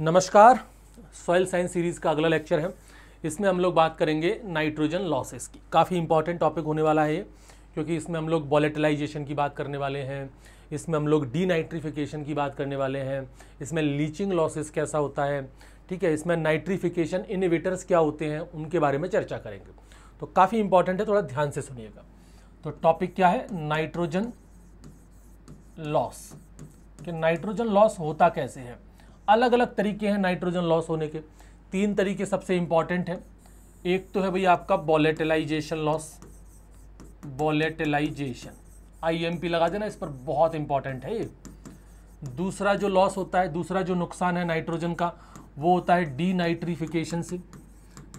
नमस्कार soil science series का अगला लेक्चर है इसमें हम लोग बात करेंगे नाइट्रोजन लॉसेस की काफ़ी इंपॉर्टेंट टॉपिक होने वाला है ये क्योंकि इसमें हम लोग बॉलेटलाइजेशन की बात करने वाले हैं इसमें हम लोग डीनाइट्रिफिकेशन की बात करने वाले हैं इसमें लीचिंग लॉसेस कैसा होता है ठीक है इसमें नाइट्रीफिकेशन इनिवेटर्स क्या होते हैं उनके बारे में चर्चा करेंगे तो काफ़ी इंपॉर्टेंट है थोड़ा ध्यान से सुनिएगा तो टॉपिक क्या है नाइट्रोजन लॉस कि नाइट्रोजन लॉस होता कैसे है अलग अलग तरीके हैं नाइट्रोजन लॉस होने के तीन तरीके सबसे इंपॉर्टेंट हैं एक तो है भाई आपका बॉलेटेलाइजेशन लॉस वॉलेटिलाइजेशन आईएमपी लगा देना इस पर बहुत इंपॉर्टेंट है ये दूसरा जो लॉस होता है दूसरा जो नुकसान है नाइट्रोजन का वो होता है नाइट्रीफिकेशन से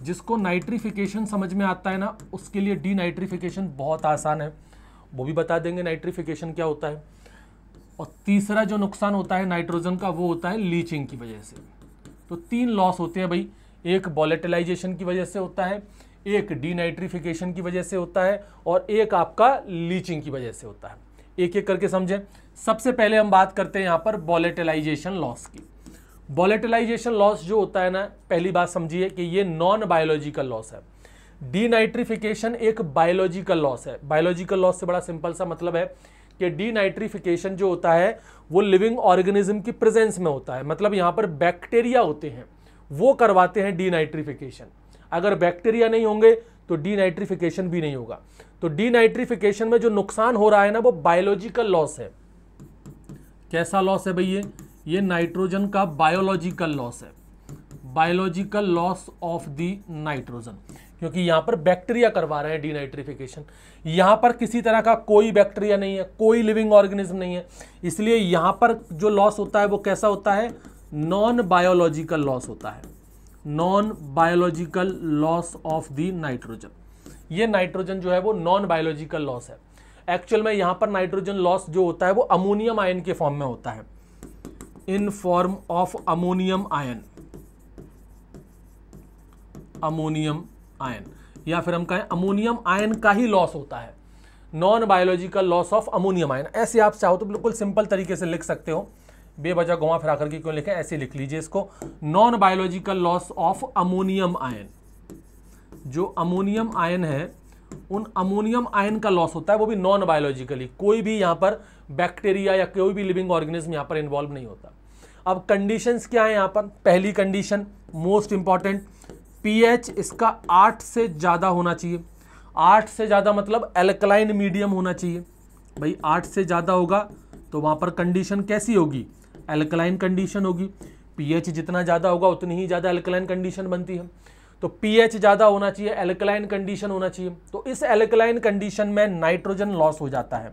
जिसको नाइट्रीफिकेशन समझ में आता है ना उसके लिए डीनाइट्रीफिकेशन बहुत आसान है वो भी बता देंगे नाइट्रीफिकेशन क्या होता है और तीसरा जो नुकसान होता है नाइट्रोजन का वो होता है लीचिंग की वजह से तो तीन लॉस होते हैं भाई एक बॉलेटलाइजेशन की वजह से होता है एक डीनाइट्रिफिकेशन की वजह से होता है और एक आपका लीचिंग की वजह से होता है एक एक करके समझें सबसे पहले हम बात करते हैं यहाँ पर बॉलेटलाइजेशन लॉस की बॉलेटलाइजेशन लॉस जो होता है ना पहली बात समझिए कि ये नॉन बायोलॉजिकल लॉस है डीनाइट्रिफिकेशन एक बायोलॉजिकल लॉस है बायोलॉजिकल लॉस से बड़ा सिंपल सा मतलब है कि डीनाइट्रीफिकेशन जो होता है वो लिविंग ऑर्गेनिज्म की प्रेजेंस में होता है मतलब यहाँ पर बैक्टीरिया होते हैं वो करवाते हैं डीनाइट्रीफिकेशन अगर बैक्टीरिया नहीं होंगे तो डीनाइट्रीफिकेशन भी नहीं होगा तो डीनाइट्रीफिकेशन में जो नुकसान हो रहा है ना वो बायोलॉजिकल लॉस है कैसा लॉस है भैया ये नाइट्रोजन का बायोलॉजिकल लॉस है biological loss of the nitrogen क्योंकि यहाँ पर बैक्टीरिया करवा रहे हैं डीनाइट्रिफिकेशन यहाँ पर किसी तरह का कोई बैक्टीरिया नहीं है कोई लिविंग ऑर्गेनिज्म नहीं है इसलिए यहाँ पर जो लॉस होता है वो कैसा होता है नॉन बायोलॉजिकल लॉस होता है non biological loss of the nitrogen ये नाइट्रोजन जो है वो नॉन बायोलॉजिकल लॉस है एक्चुअल में यहाँ पर नाइट्रोजन लॉस जो होता है वो अमोनियम आयन के फॉर्म में होता है in form of ammonium ion ammonium ion या फिर हम कहें अमोनियम आयन का ही लॉस होता है non biological loss of ammonium ion ऐसे आप चाहो तो बिल्कुल सिंपल तरीके से लिख सकते हो बेबजा घुमा फिरा करके क्यों लिखें ऐसे लिख लीजिए इसको non biological loss of ammonium ion जो अमोनियम आयन है उन अमोनियम आयन का लॉस होता है वो भी नॉन बायोलॉजिकली कोई भी यहाँ पर बैक्टीरिया या कोई भी लिविंग ऑर्गेनिज्म यहाँ पर इन्वॉल्व नहीं होता अब कंडीशंस क्या है यहाँ पर पहली कंडीशन मोस्ट इंपॉर्टेंट पीएच इसका आठ से ज़्यादा होना चाहिए आठ से ज़्यादा मतलब एल्कलाइन मीडियम होना चाहिए भाई आठ से ज़्यादा होगा तो वहाँ पर कंडीशन कैसी होगी एल्कलाइन कंडीशन होगी पीएच जितना ज़्यादा होगा उतनी ही ज़्यादा एल्कलाइन कंडीशन बनती है तो पीएच ज़्यादा होना चाहिए एल्कलाइन कंडीशन होना चाहिए तो इस एल्कलाइन कंडीशन में नाइट्रोजन लॉस हो जाता है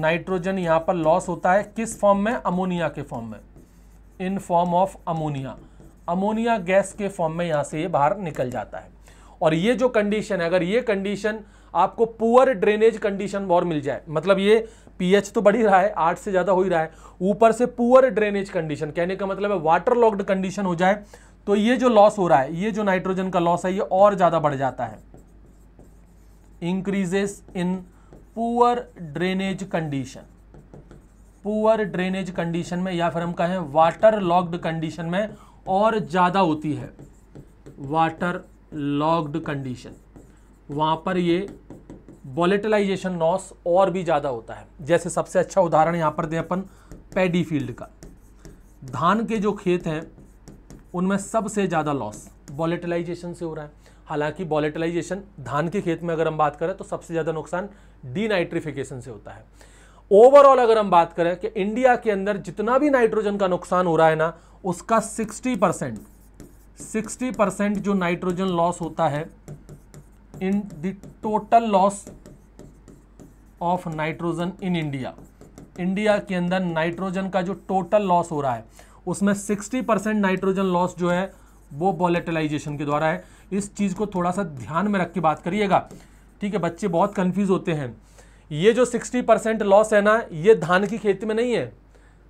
नाइट्रोजन यहाँ पर लॉस होता है किस फॉर्म में अमोनिया के फॉर्म में in form of ammonia ammonia gas के फॉर्म में यहाँ से ये बाहर निकल जाता है और ये जो कंडीशन है अगर ये कंडीशन आपको पुअर ड्रेनेज कंडीशन और मिल जाए मतलब ये पीएच तो बढ़ ही रहा है आठ से ज़्यादा हो ही रहा है ऊपर से पुअर ड्रेनेज कंडीशन कहने का मतलब है वाटर लॉक्ड कंडीशन हो जाए तो ये जो लॉस हो रहा है ये जो नाइट्रोजन का लॉस है ये और ज़्यादा बढ़ जाता है increases in poor drainage condition poor drainage condition में या फिर हम कहें वाटर लॉक्ड कंडीशन में और ज़्यादा होती है वाटर लॉग्ड कंडीशन वहाँ पर ये वॉलेटलाइजेशन लॉस और भी ज़्यादा होता है जैसे सबसे अच्छा उदाहरण यहाँ पर दें अपन पैडी फील्ड का धान के जो खेत हैं उनमें सबसे ज़्यादा लॉस वॉलेटलाइजेशन से हो रहा है हालांकि वॉलेटलाइजेशन धान के खेत में अगर हम बात करें तो सबसे ज़्यादा नुकसान डीनाइट्रिफिकेशन से होता है ओवरऑल अगर हम बात करें कि इंडिया के अंदर जितना भी नाइट्रोजन का नुकसान हो रहा है ना उसका 60 परसेंट सिक्सटी परसेंट जो नाइट्रोजन लॉस होता है in the total loss of nitrogen in India India के अंदर नाइट्रोजन का जो टोटल लॉस हो रहा है उसमें 60 परसेंट नाइट्रोजन लॉस जो है वो वॉलेटलाइजेशन के द्वारा है इस चीज़ को थोड़ा सा ध्यान में रख के बात करिएगा ठीक है बच्चे बहुत कन्फ्यूज़ होते हैं ये जो 60 परसेंट लॉस है ना ये धान की खेती में नहीं है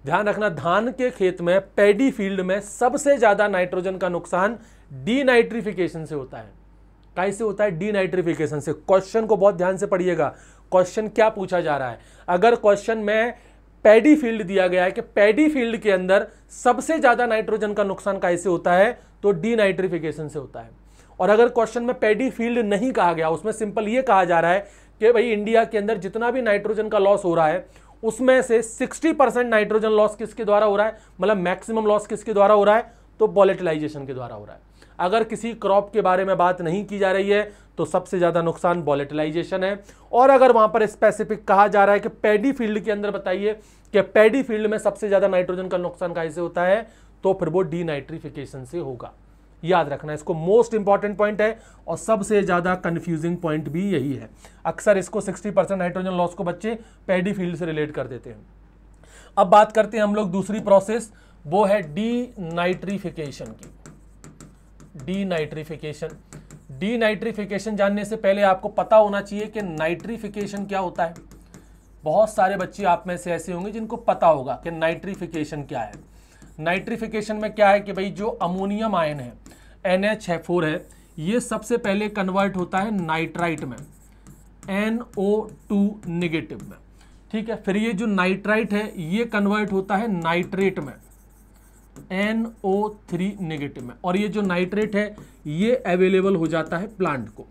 ध्यान रखना धान के खेत में पैडी फील्ड में सबसे ज़्यादा नाइट्रोजन का नुकसान डीनाइट्रिफिकेशन से होता है कैसे होता है डीनाइट्रिफिकेशन से क्वेश्चन को बहुत ध्यान से पढ़िएगा क्वेश्चन क्या पूछा जा रहा है अगर क्वेश्चन में पैडी फील्ड दिया गया है कि पैडी फील्ड के अंदर सबसे ज़्यादा नाइट्रोजन का नुकसान कैसे होता है तो डीनाइट्रिफिकेशन से होता है और अगर क्वेश्चन में पैडी फील्ड नहीं कहा गया उसमें सिंपल ये कहा जा रहा है कि भाई इंडिया के अंदर जितना भी नाइट्रोजन का लॉस हो रहा है उसमें से 60 परसेंट नाइट्रोजन लॉस किसके द्वारा हो रहा है मतलब मैक्सिमम लॉस किसके द्वारा हो रहा है तो बॉलेटिलाइजेशन के द्वारा हो रहा है अगर किसी क्रॉप के बारे में बात नहीं की जा रही है तो सबसे ज़्यादा नुकसान बॉलेटिलाइजेशन है और अगर वहां पर स्पेसिफिक कहा जा रहा है कि पैडी फील्ड के अंदर बताइए कि पैडी फील्ड में सबसे ज़्यादा नाइट्रोजन का नुकसान कैसे होता है तो फिर वो डी से होगा याद रखना इसको मोस्ट इंपॉर्टेंट पॉइंट है और सबसे ज़्यादा कंफ्यूजिंग पॉइंट भी यही है अक्सर इसको 60 परसेंट नाइट्रोजन लॉस को बच्चे पैडी फील्ड से रिलेट कर देते हैं अब बात करते हैं हम लोग दूसरी प्रोसेस वो है डी नाइट्रीफिकेशन की डी नाइट्रीफिकेशन डी नाइट्रीफिकेशन जानने से पहले आपको पता होना चाहिए कि नाइट्रीफिकेशन क्या होता है बहुत सारे बच्चे आप में से ऐसे होंगे जिनको पता होगा कि नाइट्रीफिकेशन क्या है नाइट्रीफिकेशन में क्या है कि भाई जो अमोनियम आयन है एन एच है फोर है ये सबसे पहले कन्वर्ट होता है नाइट्राइट में एन ओ टू निगेटिव में ठीक है फिर ये जो नाइट्राइट है ये कन्वर्ट होता है नाइट्रेट में एन ओ थ्री निगेटिव में और ये जो नाइट्रेट है ये अवेलेबल हो जाता है प्लांट को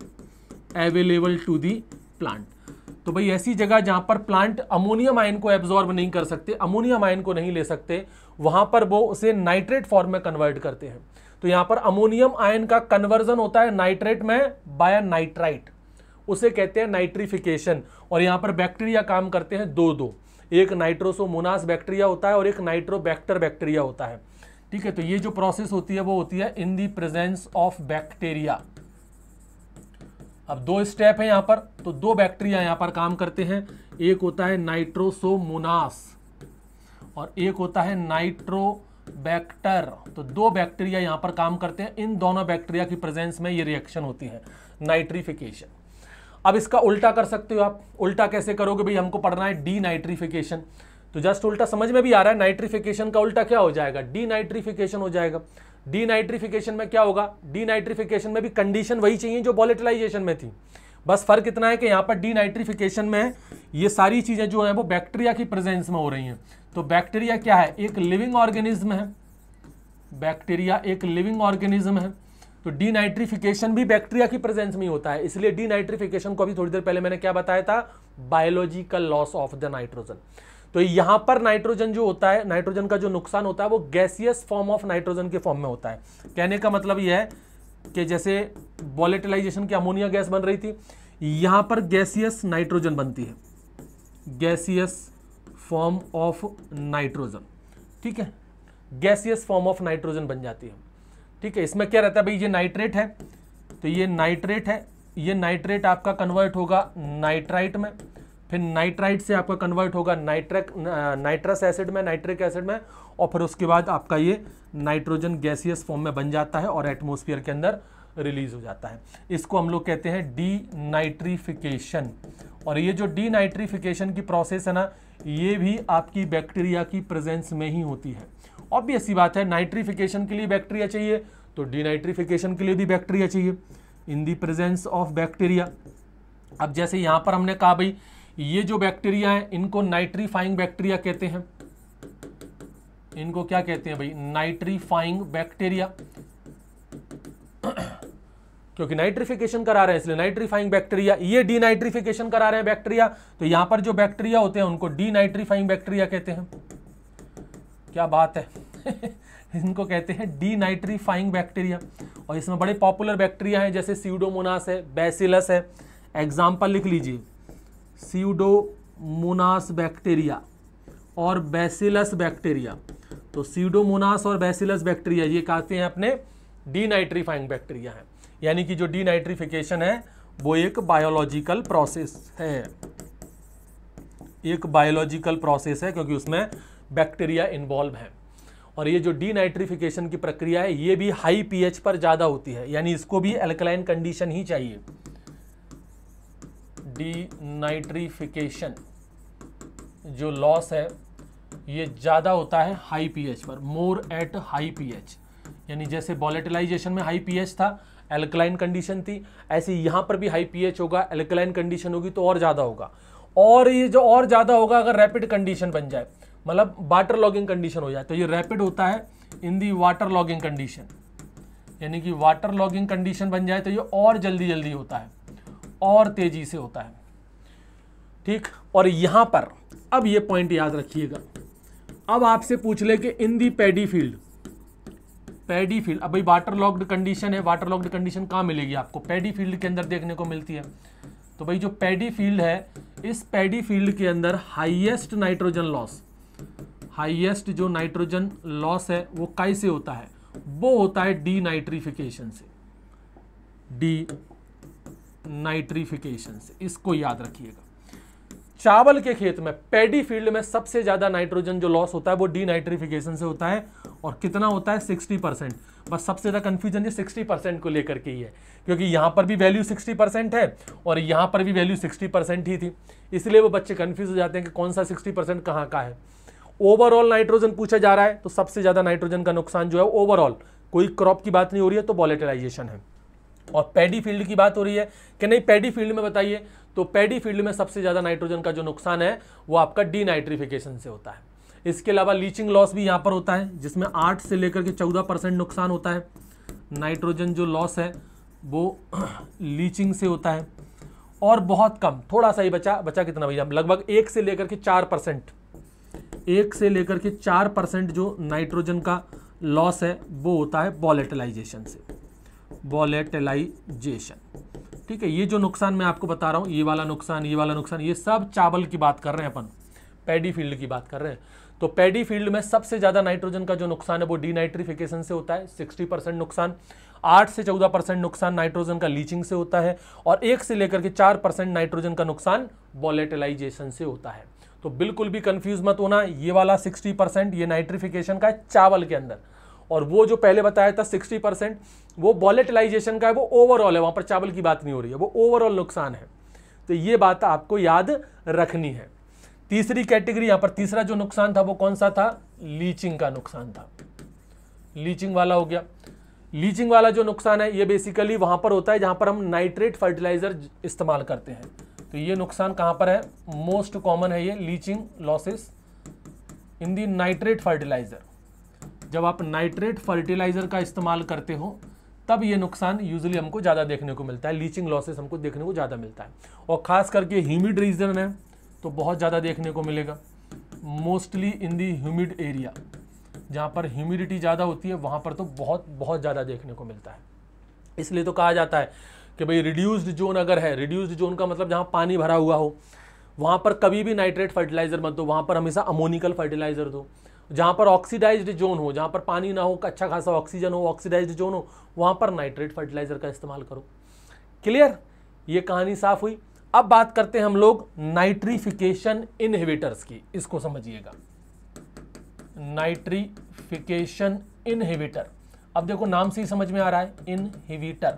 अवेलेबल टू दी प्लांट तो भाई ऐसी जगह जहां पर प्लांट अमोनियम आयन को एब्जॉर्ब नहीं कर सकते अमोनियम आयन को नहीं ले सकते वहां पर वो उसे नाइट्रेट फॉर्म में कन्वर्ट करते हैं तो यहां पर अमोनियम आयन का कन्वर्जन होता है नाइट्रेट में बाय नाइट्राइट उसे कहते हैं नाइट्रिफिकेशन और यहां पर बैक्टीरिया काम करते हैं दो दो एक नाइट्रोसोमोनास बैक्टीरिया होता है और एक नाइट्रोबैक्टर बैक्टीरिया होता है ठीक है तो ये जो प्रोसेस होती है वो होती है in the presence of bacteria अब दो स्टेप है यहां पर तो दो बैक्टीरिया यहां पर काम करते हैं एक होता है नाइट्रोसोमोनास और एक होता है नाइट्रो बैक्टर तो दो बैक्टीरिया यहां पर काम करते हैं इन दोनों बैक्टीरिया की प्रेजेंस में ये रिएक्शन होती है नाइट्रीफिकेशन अब इसका उल्टा कर सकते हो आप उल्टा कैसे करोगे भाई हमको पढ़ना है डी नाइट्रीफिकेशन तो जस्ट उल्टा समझ में भी आ रहा है नाइट्रीफिकेशन का उल्टा क्या हो जाएगा डी नाइट्रीफिकेशन हो जाएगा डी नाइट्रीफिकेशन में क्या होगा डी नाइट्रीफिकेशन में भी कंडीशन वही चाहिए जो वॉलेटिलाइजेशन में थी बस फर्क इतना है कि यहाँ पर डी नाइट्रीफिकेशन में ये सारी चीज़ें जो हैं वो बैक्टीरिया की प्रेजेंस में हो रही हैं तो बैक्टीरिया क्या है एक लिविंग ऑर्गेनिज्म है बैक्टीरिया एक लिविंग ऑर्गेनिज्म है तो डीनाइट्रिफिकेशन भी बैक्टीरिया की प्रेजेंस में होता है इसलिए डीनाइट्रिफिकेशन को अभी थोड़ी देर पहले मैंने क्या बताया था biological loss of the nitrogen तो यहां पर नाइट्रोजन जो होता है नाइट्रोजन का जो नुकसान होता है वो गैसियस फॉर्म ऑफ नाइट्रोजन के फॉर्म में होता है कहने का मतलब यह है कि जैसे वॉलेटिलाइजेशन की अमोनिया गैस बन रही थी यहां पर गैसियस नाइट्रोजन बनती है गैसियस फॉर्म ऑफ नाइट्रोजन ठीक है गैसियस फॉर्म ऑफ नाइट्रोजन बन जाती है ठीक है इसमें क्या रहता है भाई ये नाइट्रेट है तो ये नाइट्रेट है ये नाइट्रेट आपका कन्वर्ट होगा नाइट्राइट में फिर नाइट्राइट से आपका कन्वर्ट होगा नाइट्रक नाइट्रस एसिड में नाइट्रिक एसिड में और फिर उसके बाद आपका ये नाइट्रोजन गैसियस फॉर्म में बन जाता है और एटमोस्फियर के अंदर रिलीज हो जाता है इसको हम लोग कहते हैं डी और ये जो डी की प्रोसेस है ना ये भी आपकी बैक्टीरिया की प्रेजेंस में ही होती है ऑब्वियस ही बात है नाइट्रीफिकेशन के लिए बैक्टीरिया चाहिए तो डीनाइट्रीफिकेशन के लिए भी बैक्टीरिया चाहिए in the presence of bacteria अब जैसे यहां पर हमने कहा भाई ये जो बैक्टीरिया है इनको नाइट्रीफाइंग बैक्टीरिया कहते हैं इनको क्या कहते हैं भाई नाइट्रीफाइंग बैक्टीरिया क्योंकि नाइट्रिफिकेशन करा रहे हैं इसलिए नाइट्रीफाइंग बैक्टीरिया ये डीनाइट्रिफिकेशन करा रहे हैं बैक्टीरिया तो यहां पर जो बैक्टीरिया होते हैं उनको डीनाइट्रीफाइंग बैक्टीरिया कहते हैं क्या बात है इनको कहते हैं डीनाइट्रीफाइंग बैक्टीरिया और इसमें बड़े पॉपुलर बैक्टीरिया हैं जैसे सीडोमोनास है बेसिलस है एग्जाम्पल लिख लीजिए सीडोमोनास बैक्टीरिया और बैसिलस बैक्टीरिया तो सीडोमोनास और बेसिलस बैक्टीरिया ये कहते हैं अपने डीनाइट्रीफाइंग बैक्टीरिया हैं यानी कि जो डीनाइट्रिफिकेशन है वो एक बायोलॉजिकल प्रोसेस है एक बायोलॉजिकल प्रोसेस है क्योंकि उसमें बैक्टीरिया इन्वॉल्व है और ये जो डीनाइट्रिफिकेशन की प्रक्रिया है ये भी हाई पीएच पर ज़्यादा होती है यानी इसको भी एल्कलाइन कंडीशन ही चाहिए डीनाइट्रिफिकेशन जो लॉस है ये ज़्यादा होता है हाई पीएच पर मोर एट हाई पीएच यानी जैसे वॉलेटिलाइजेशन में हाई पीएच था एल्कलाइन कंडीशन थी ऐसे यहाँ पर भी हाई पीएच होगा एल्कलाइन कंडीशन होगी तो और ज़्यादा होगा और ये जो और ज़्यादा होगा अगर रैपिड कंडीशन बन जाए मतलब वाटर लॉगिंग कंडीशन हो जाए तो ये रैपिड होता है in the water logging condition यानी कि वाटर लॉगिंग कंडीशन बन जाए तो ये और जल्दी जल्दी होता है और तेज़ी से होता है ठीक और यहाँ पर अब ये पॉइंट याद रखिएगा अब आपसे पूछ ले कि in the paddy field paddy field अब भाई वाटर लॉक्ड कंडीशन है वाटर लॉक्ड कंडीशन कहाँ मिलेगी आपको पैडी फील्ड के अंदर देखने को मिलती है तो भाई जो पैडी फील्ड है इस पैडी फील्ड के अंदर हाइएस्ट नाइट्रोजन लॉस हाइएस्ट जो नाइट्रोजन लॉस है वो कैसे होता है वो होता है डी नाइट्रीफिकेशन से डी नाइट्रीफिकेशन से इसको याद रखिएगा चावल के खेत में पेडी फील्ड में सबसे ज़्यादा नाइट्रोजन जो लॉस होता है वो डी नाइट्रिफिकेशन से होता है और कितना होता है सिक्सटी परसेंट बस सबसे ज़्यादा कंफ्यूजन ये सिक्सटी परसेंट को लेकर के ही है क्योंकि यहां पर भी वैल्यू सिक्सटी परसेंट है और यहां पर भी वैल्यू सिक्सटी परसेंट ही थी इसलिए वो बच्चे कन्फ्यूज हो जाते हैं कि कौन सा सिक्सटी परसेंट कहाँ का है ओवरऑल नाइट्रोजन पूछा जा रहा है तो सबसे ज़्यादा नाइट्रोजन का नुकसान जो है ओवरऑल कोई क्रॉप की बात नहीं हो रही है तो वॉलेटलाइजेशन है और पेडी फील्ड की बात हो रही है कि नहीं पेडी फील्ड में बताइए तो पैडी फील्ड में सबसे ज़्यादा नाइट्रोजन का जो नुकसान है वो आपका डीनाइट्रिफिकेशन से होता है इसके अलावा लीचिंग लॉस भी यहाँ पर होता है जिसमें आठ से लेकर के चौदह परसेंट नुकसान होता है नाइट्रोजन जो लॉस है वो लीचिंग से होता है और बहुत कम थोड़ा सा ही बचा बचा कितना भैया लगभग एक से लेकर के चार परसेंट एक से लेकर के चार परसेंट जो नाइट्रोजन का लॉस है वो होता है बॉलेटलाइजेशन से बॉलेटलाइजेशन ठीक है ये जो नुकसान मैं आपको बता रहा हूँ ये वाला नुकसान ये वाला नुकसान ये सब चावल की बात कर रहे हैं अपन पैडी फील्ड की बात कर रहे हैं तो पैडी फील्ड में सबसे ज़्यादा नाइट्रोजन का जो नुकसान है वो डीनाइट्रीफिकेशन से होता है 60 परसेंट नुकसान 8 से 14 परसेंट नुकसान नाइट्रोजन का लीचिंग से होता है और एक से लेकर के 4 परसेंट नाइट्रोजन का नुकसान वॉलेटिलाइजेशन से होता है तो बिल्कुल भी कंफ्यूज मत होना ये वाला सिक्सटी परसेंट ये नाइट्रीफिकेशन का है चावल के अंदर और वो जो पहले बताया था सिक्सटी परसेंट वो वॉलेटलाइजेशन का है वो ओवरऑल है वहाँ पर चावल की बात नहीं हो रही है वो ओवरऑल नुकसान है तो ये बात आपको याद रखनी है तीसरी कैटेगरी यहाँ पर तीसरा जो नुकसान था वो कौन सा था लीचिंग का नुकसान था लीचिंग वाला हो गया लीचिंग वाला जो नुकसान है ये बेसिकली वहां पर होता है जहां पर हम नाइट्रेट फर्टिलाइजर इस्तेमाल करते हैं तो ये नुकसान कहां पर है मोस्ट कॉमन है ये leaching losses in the nitrate fertiliser जब आप नाइट्रेट फर्टिलाइज़र का इस्तेमाल करते हो तब ये नुकसान यूजली हमको ज़्यादा देखने को मिलता है लीचिंग लॉसेस हमको देखने को ज़्यादा मिलता है और ख़ास करके ह्यूमिड रीजन है तो बहुत ज़्यादा देखने को मिलेगा mostly in the humid area जहाँ पर ह्यूमिडिटी ज़्यादा होती है वहाँ पर तो बहुत बहुत ज़्यादा देखने को मिलता है इसलिए तो कहा जाता है कि भाई रिड्यूस्ड जोन अगर है रिड्यूस्ड जोन का मतलब जहाँ पानी भरा हुआ हो वहाँ पर कभी भी नाइट्रेट फर्टिलाइज़र मत दो वहाँ पर हमेशा अमोनिकल फर्टिलाइज़र दो जहाँ पर ऑक्सीडाइज्ड जोन हो जहाँ पर पानी ना हो अच्छा खासा ऑक्सीजन हो ऑक्सीडाइज्ड जोन हो वहाँ पर नाइट्रेट फर्टिलाइज़र का इस्तेमाल करो क्लियर ये कहानी साफ हुई अब बात करते हैं हम लोग नाइट्रीफिकेशन इनहिबिटर्स की इसको समझिएगा नाइट्रीफिकेशन इनहिबिटर अब देखो नाम से ही समझ में आ रहा है इनहिबिटर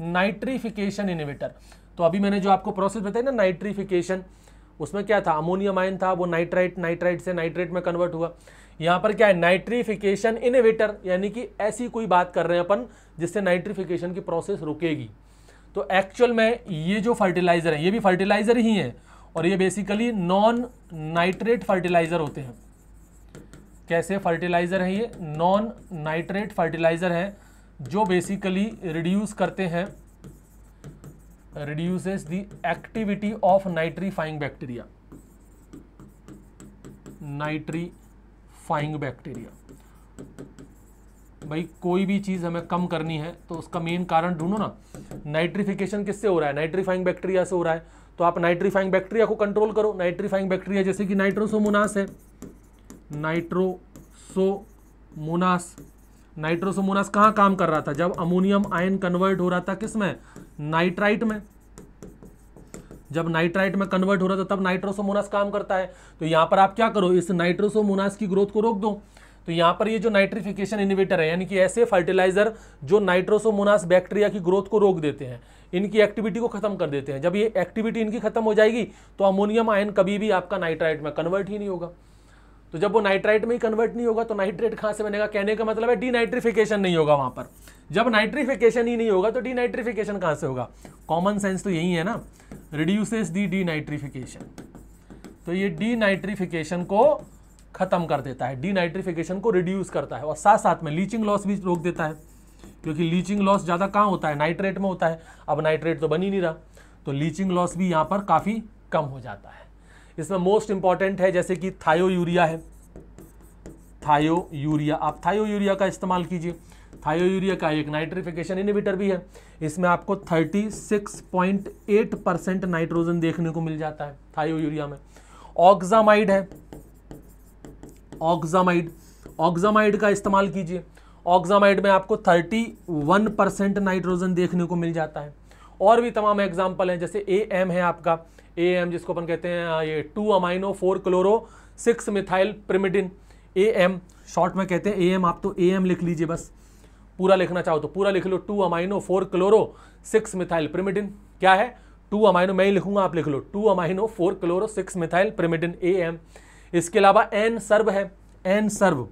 नाइट्रीफिकेशन इनहिबिटर तो अभी मैंने जो आपको प्रोसेस बताई ना नाइट्रीफिकेशन उसमें क्या था अमोनियम आयन था वो नाइट्राइट नाइट्राइट से नाइट्रेट में कन्वर्ट हुआ यहाँ पर क्या है नाइट्रीफिकेशन इनोवेटर यानी कि ऐसी कोई बात कर रहे हैं अपन जिससे नाइट्रीफिकेशन की प्रोसेस रुकेगी तो एक्चुअल में ये जो फर्टिलाइज़र है ये भी फर्टिलाइज़र ही है और ये बेसिकली नॉन नाइट्रेट फर्टिलाइज़र होते हैं कैसे फर्टिलाइज़र है ये नॉन नाइट्रेट फर्टिलाइज़र है जो बेसिकली रिड्यूस करते हैं reduces the activity of nitrifying bacteria nitrifying bacteria भाई कोई भी चीज़ हमें कम करनी है तो उसका मेन कारण ढूंढो ना नाइट्रिफिकेशन किससे हो रहा है नाइट्रीफाइंग बैक्टीरिया से हो रहा है तो आप नाइट्रीफाइंग बैक्टीरिया को कंट्रोल करो नाइट्रीफाइंग बैक्टीरिया जैसे कि नाइट्रोसोमोनास है नाइट्रोसोमोनास नाइट्रोसोमोनास कहां काम कर रहा था जब अमोनियम आयन कन्वर्ट हो रहा था किसमें नाइट्राइट में जब नाइट्राइट में कन्वर्ट हो रहा था तब नाइट्रोसोमोनास काम करता है तो यहां पर आप क्या करो इस नाइट्रोसोमोनास की ग्रोथ को रोक दो तो यहां पर ये जो नाइट्रिफिकेशन इनिवेटर है यानी कि ऐसे फर्टिलाइजर जो नाइट्रोसोमोनास बैक्टीरिया की ग्रोथ को रोक देते हैं इनकी एक्टिविटी को खत्म कर देते हैं जब ये एक्टिविटी इनकी खत्म हो जाएगी तो अमोनियम आयन कभी भी आपका नाइट्राइट में कन्वर्ट ही नहीं होगा तो जब वो नाइट्राइट में ही कन्वर्ट नहीं होगा तो नाइट्रेट कहाँ से बनेगा कहने का मतलब है डीनाइट्रिफिकेशन नहीं होगा वहाँ पर जब नाइट्रिफिकेशन ही नहीं होगा तो डीनाइट्रिफिकेशन कहाँ से होगा कॉमन सेंस तो यही है ना रिड्यूसेस दी डीनाइट्रिफिकेशन तो ये डीनाइट्रिफिकेशन को खत्म कर देता है डीनाइट्रिफिकेशन को रिड्यूस करता है और साथ साथ में लीचिंग लॉस भी रोक देता है क्योंकि लीचिंग लॉस ज़्यादा कहाँ होता है नाइट्रेट में होता है अब नाइट्रेट तो बन ही नहीं रहा तो लीचिंग लॉस भी यहाँ पर काफ़ी कम हो जाता है इसमें मोस्ट इंपॉर्टेंट है जैसे कि थायो यूरिया है थायो यूरिया आप थायो यूरिया का इस्तेमाल कीजिए थायो यूरिया का एक नाइट्रिफिकेशन इनिबिटर भी है इसमें आपको 36.8 परसेंट नाइट्रोजन देखने को मिल जाता है थायो यूरिया में ऑक्जामाइड है ऑक्जामाइड ऑक्जामाइड का इस्तेमाल कीजिए ऑक्जामाइड में आपको 31 परसेंट नाइट्रोजन देखने को मिल जाता है और भी तमाम एग्जाम्पल हैं जैसे ए एम है आपका ए एम जिसको अपन कहते हैं ये two amino four chloro six methyl pyrimidine A M short में कहते हैं ए एम आप तो ए एम लिख लीजिए बस पूरा लिखना चाहो तो पूरा लिख लो two amino four chloro six methyl pyrimidine क्या है टू अमाइनो मैं ही लिखूंगा आप लिख लो two amino four chloro six methyl pyrimidine A M इसके अलावा एन सर्व है एन सर्व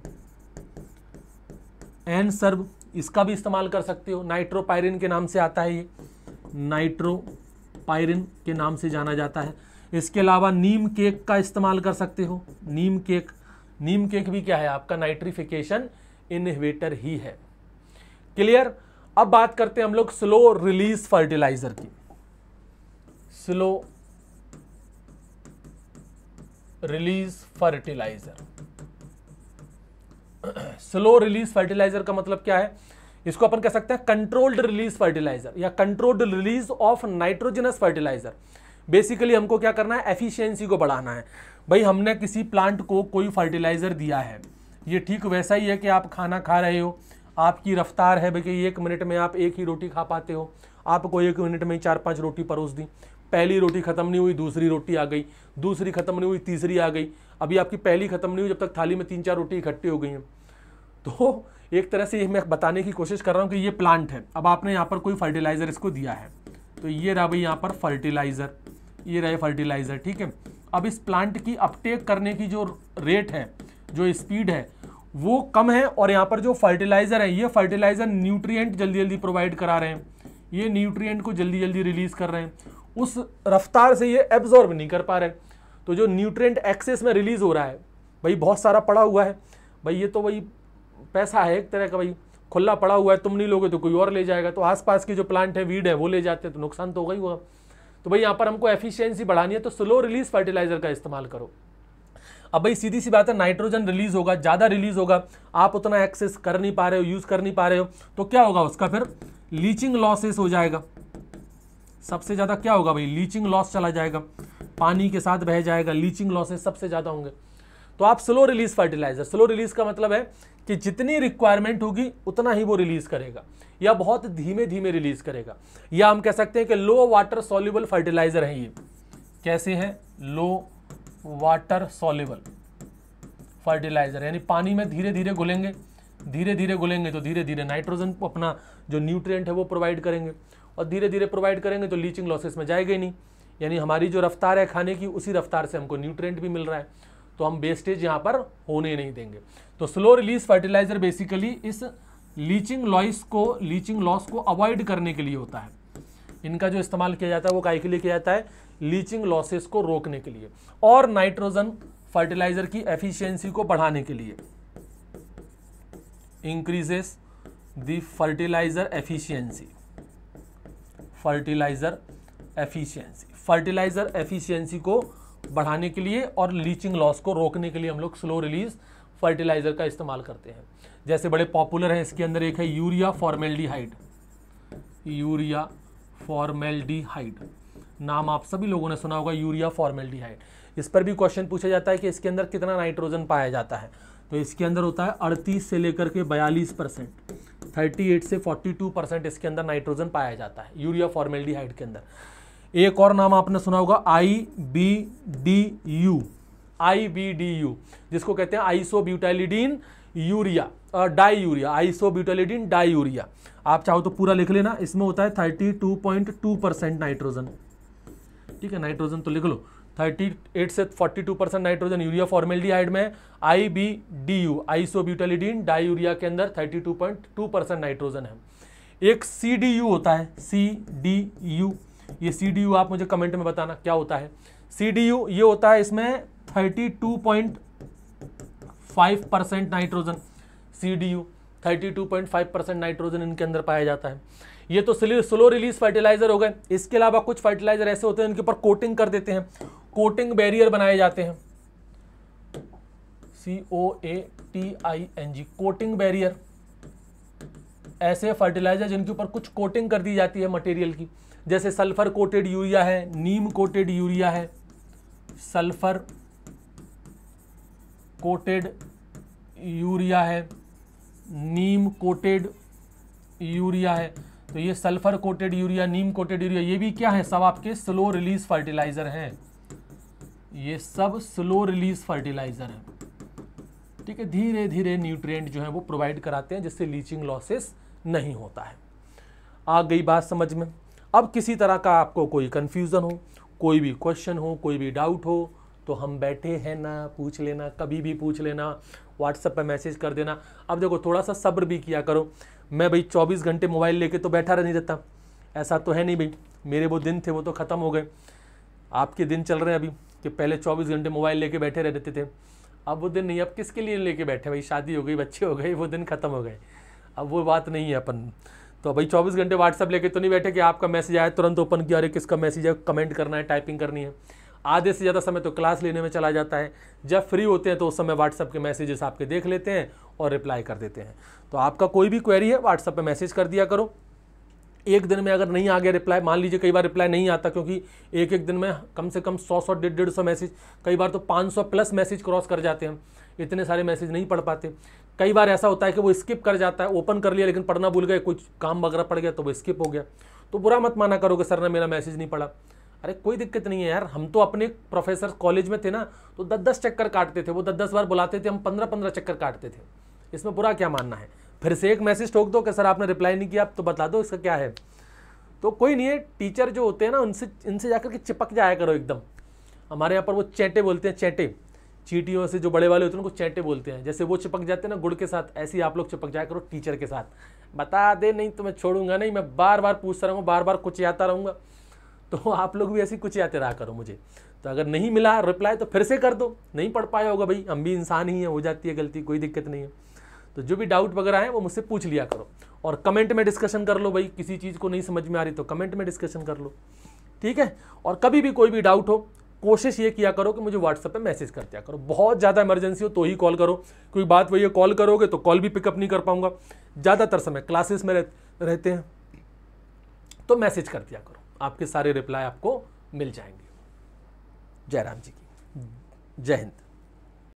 एन सर्व इसका भी इस्तेमाल कर सकते हो नाइट्रोपायरिन के नाम से आता है ये नाइट्रोपायरिन के नाम से जाना जाता है इसके अलावा नीम केक का इस्तेमाल कर सकते हो नीम केक नीम केक भी क्या है आपका नाइट्रिफिकेशन इनहिबिटर ही है क्लियर अब बात करते हैं हम लोग स्लो रिलीज फर्टिलाइजर की slow release fertiliser slow release fertiliser का मतलब क्या है इसको अपन कह सकते हैं कंट्रोल्ड रिलीज फर्टिलाइजर या controlled release of nitrogenous fertiliser basically हमको क्या करना है एफिशिएंसी को बढ़ाना है भाई हमने किसी प्लांट को कोई फर्टिलाइजर दिया है ये ठीक वैसा ही है कि आप खाना खा रहे हो आपकी रफ्तार है भाई एक मिनट में आप एक ही रोटी खा पाते हो आपको एक मिनट में चार पाँच रोटी परोस दी पहली रोटी खत्म नहीं हुई दूसरी रोटी आ गई दूसरी खत्म नहीं हुई तीसरी आ गई अभी आपकी पहली खत्म नहीं हुई जब तक थाली में तीन चार रोटी इकट्ठी हो गई हैं तो एक तरह से ये मैं बताने की कोशिश कर रहा हूँ कि ये प्लांट है अब आपने यहाँ पर कोई फर्टिलाइज़र इसको दिया है तो ये रहा भाई यहाँ पर फर्टिलाइज़र ये रहे फर्टिलाइज़र ठीक है अब इस प्लांट की अपटेक करने की जो रेट है जो स्पीड है वो कम है और यहाँ पर जो फर्टिलाइज़र है ये फर्टिलाइज़र न्यूट्रिएंट जल्दी जल्दी प्रोवाइड करा रहे हैं ये न्यूट्रिएंट को जल्दी जल्दी रिलीज़ कर रहे हैं उस रफ्तार से ये एब्जॉर्ब नहीं कर पा रहे तो जो न्यूट्रिएंट एक्सेस में रिलीज़ हो रहा है भाई बहुत सारा पड़ा हुआ है भाई ये तो भाई पैसा है एक तरह का भाई खुला पड़ा हुआ है तुम नहीं लोगे तो कोई और ले जाएगा तो आसपास के जो प्लांट है वीड है वो ले जाते हैं तो नुकसान तो होगा ही हुआ तो भाई यहाँ पर हमको एफिशिएंसी बढ़ानी है तो स्लो रिलीज फर्टिलाइजर का इस्तेमाल करो अब भाई सीधी सी बात है नाइट्रोजन रिलीज होगा ज़्यादा रिलीज होगा आप उतना एक्सेस कर नहीं पा रहे हो यूज़ कर नहीं पा रहे हो तो क्या होगा उसका फिर लीचिंग लॉसेस हो जाएगा सबसे ज़्यादा क्या होगा भाई लीचिंग लॉस चला जाएगा पानी के साथ बह जाएगा लीचिंग लॉसेस सबसे ज़्यादा होंगे तो आप slow release fertiliser slow release का मतलब है कि जितनी रिक्वायरमेंट होगी उतना ही वो रिलीज करेगा या बहुत धीमे धीमे रिलीज करेगा या हम कह सकते हैं कि लो वाटर सोल्यूबल फर्टिलाइजर है ये कैसे है लो वाटर सोल्यूबल फर्टिलाइजर यानी पानी में धीरे धीरे घुलेंगे धीरे धीरे घुलेंगे तो धीरे धीरे नाइट्रोजन अपना जो न्यूट्रिएंट है वो प्रोवाइड करेंगे और धीरे धीरे प्रोवाइड करेंगे तो लीचिंग लॉसेस में जाएगा ही नहीं यानी हमारी जो रफ्तार है खाने की उसी रफ्तार से हमको न्यूट्रिएंट भी मिल रहा है तो हम वेस्टेज यहाँ पर होने नहीं देंगे तो स्लो रिलीज फर्टिलाइजर बेसिकली इस लीचिंग लॉइस को लीचिंग लॉस को अवॉइड करने के लिए होता है इनका जो इस्तेमाल किया जाता है वो काय के लिए किया जाता है लीचिंग लॉसेस को रोकने के लिए और नाइट्रोजन फर्टिलाइजर की एफिशिएंसी को बढ़ाने के लिए increases the fertiliser efficiency fertiliser efficiency fertiliser efficiency को बढ़ाने के लिए और लीचिंग लॉस को रोकने के लिए हम लोग स्लो रिलीज फर्टिलाइजर का इस्तेमाल करते हैं जैसे बड़े पॉपुलर हैं इसके अंदर एक है यूरिया फॉर्मेल्डिहाइड यूरिया फॉर्मेल्डिहाइड नाम आप सभी लोगों ने सुना होगा यूरिया फॉर्मेल्डिहाइड इस पर भी क्वेश्चन पूछा जाता है कि इसके अंदर कितना नाइट्रोजन पाया जाता है तो इसके अंदर होता है अड़तीस से लेकर के बयालीस परसेंट थर्टी एट से फोर्टी टू परसेंट इसके अंदर नाइट्रोजन पाया जाता है यूरिया फॉर्मेल्डिहाइड के अंदर एक और नाम आपने सुना होगा I B D U I B D U जिसको कहते हैं iso butylidene urea di urea iso butylidene di urea आप चाहो तो पूरा लिख लेना इसमें होता है thirty two point two percent nitrogen ठीक है नाइट्रोजन तो लिख लो 38 से 42 परसेंट नाइट्रोजन यूरिया फॉर्मेल्डिहाइड में I B D U butylidene di urea के अंदर 32.2 परसेंट नाइट्रोजन है एक सी डी यू होता है सी डी यू ये सी आप मुझे कमेंट में बताना क्या होता है सी ये होता है इसमें thirty two point five percent nitrogen C D U thirty two point five percent nitrogen इनके अंदर पाया जाता है ये तो स्लो रिलीज फर्टिलाइजर हो गए इसके अलावा कुछ फर्टिलाइजर ऐसे होते हैं इनके ऊपर कोटिंग कर देते हैं कोटिंग बैरियर बनाए जाते हैं C O A T I N G coating barrier ऐसे फर्टिलाइजर जिनके ऊपर कुछ कोटिंग कर दी जाती है मटेरियल की जैसे सल्फर कोटेड यूरिया है नीम कोटेड यूरिया है सल्फर कोटेड यूरिया है नीम कोटेड यूरिया है तो ये sulphur coated urea neem coated urea ये भी क्या है सब आपके स्लो रिलीज फर्टिलाइज़र हैं ये सब स्लो रिलीज फर्टिलाइज़र हैं ठीक है धीरे धीरे न्यूट्रिएंट जो है वो प्रोवाइड कराते हैं जिससे लीचिंग लॉसेस नहीं होता है आ गई बात समझ में अब किसी तरह का आपको कोई कन्फ्यूज़न हो कोई भी क्वेश्चन हो कोई भी डाउट हो तो हम बैठे हैं ना पूछ लेना कभी भी पूछ लेना व्हाट्सएप पर मैसेज कर देना अब देखो थोड़ा सा सब्र भी किया करो मैं भाई चौबीस घंटे मोबाइल लेके तो बैठा रह नहीं देता ऐसा तो है नहीं भाई मेरे वो दिन थे वो तो ख़त्म हो गए आपके दिन चल रहे हैं अभी कि पहले चौबीस घंटे मोबाइल लेके बैठे रहते थे अब वो दिन नहीं अब किसके लिए लेके बैठे भाई शादी हो गई बच्चे हो गए वो दिन ख़त्म हो गए अब वो बात नहीं है अपन तो भाई 24 घंटे व्हाट्सअप लेके तो नहीं बैठे कि आपका मैसेज आया तुरंत ओपन किया अरे किसका मैसेज है कमेंट करना है टाइपिंग करनी है आधे से ज़्यादा समय तो क्लास लेने में चला जाता है जब फ्री होते हैं तो उस समय व्हाट्सअप के मैसेजेस आपके देख लेते हैं और रिप्लाई कर देते हैं तो आपका कोई भी क्वेरी है व्हाट्सअप पर मैसेज कर दिया करो एक दिन में अगर नहीं आ गया रिप्लाई मान लीजिए कई बार रिप्लाई नहीं आता क्योंकि एक एक दिन में कम से कम सौ सौ डेढ़ डेढ़ सौ मैसेज कई बार तो पाँच सौ प्लस मैसेज क्रॉस कर जाते हैं इतने सारे मैसेज नहीं पढ़ पाते कई बार ऐसा होता है कि वो स्किप कर जाता है ओपन कर लिया लेकिन पढ़ना भूल गए कुछ काम वगैरह पड़ गया तो वो स्किप हो गया तो बुरा मत माना करोगे सर ने मेरा मैसेज नहीं पढ़ा अरे कोई दिक्कत नहीं है यार हम तो अपने प्रोफेसर कॉलेज में थे ना तो दस दस चक्कर काटते थे वो दस दस बार बुलाते थे हम पंद्रह पंद्रह चक्कर काटते थे इसमें बुरा क्या मानना है फिर से एक मैसेज ठोक दो कि सर आपने रिप्लाई नहीं किया तो बता दो इसका क्या है तो कोई नहीं है टीचर जो होते हैं ना उनसे इनसे जाकर के चिपक जाया करो एकदम हमारे यहाँ पर वो चैटे बोलते हैं चैटे चीटियों से जो बड़े वाले होते हैं उनको चैटे बोलते हैं जैसे वो चिपक जाते हैं ना गुड़ के साथ ऐसे ही आप लोग चिपक जाया करो टीचर के साथ बता दे नहीं तो मैं छोड़ूंगा नहीं मैं बार बार पूछता रहूँगा बार बार कुछ आता रहूँगा तो आप लोग भी ऐसी कुछ आते रहा करो मुझे तो अगर नहीं मिला रिप्लाई तो फिर से कर दो नहीं पढ़ पाया होगा भाई हम भी इंसान ही हैं हो जाती है गलती कोई दिक्कत नहीं है तो जो भी डाउट वगैरह है वो मुझसे पूछ लिया करो और कमेंट में डिस्कशन कर लो भाई किसी चीज़ को नहीं समझ में आ रही तो कमेंट में डिस्कशन कर लो ठीक है और कभी भी कोई भी डाउट हो कोशिश ये किया करो कि मुझे व्हाट्सएप पे मैसेज कर दिया करो बहुत ज़्यादा इमरजेंसी हो तो ही कॉल करो कोई बात वही है कॉल करोगे तो कॉल भी पिकअप नहीं कर पाऊंगा ज़्यादातर समय क्लासेस में रह, रहते हैं तो मैसेज कर दिया करो आपके सारे रिप्लाई आपको मिल जाएंगे जयराम जी की जय हिंद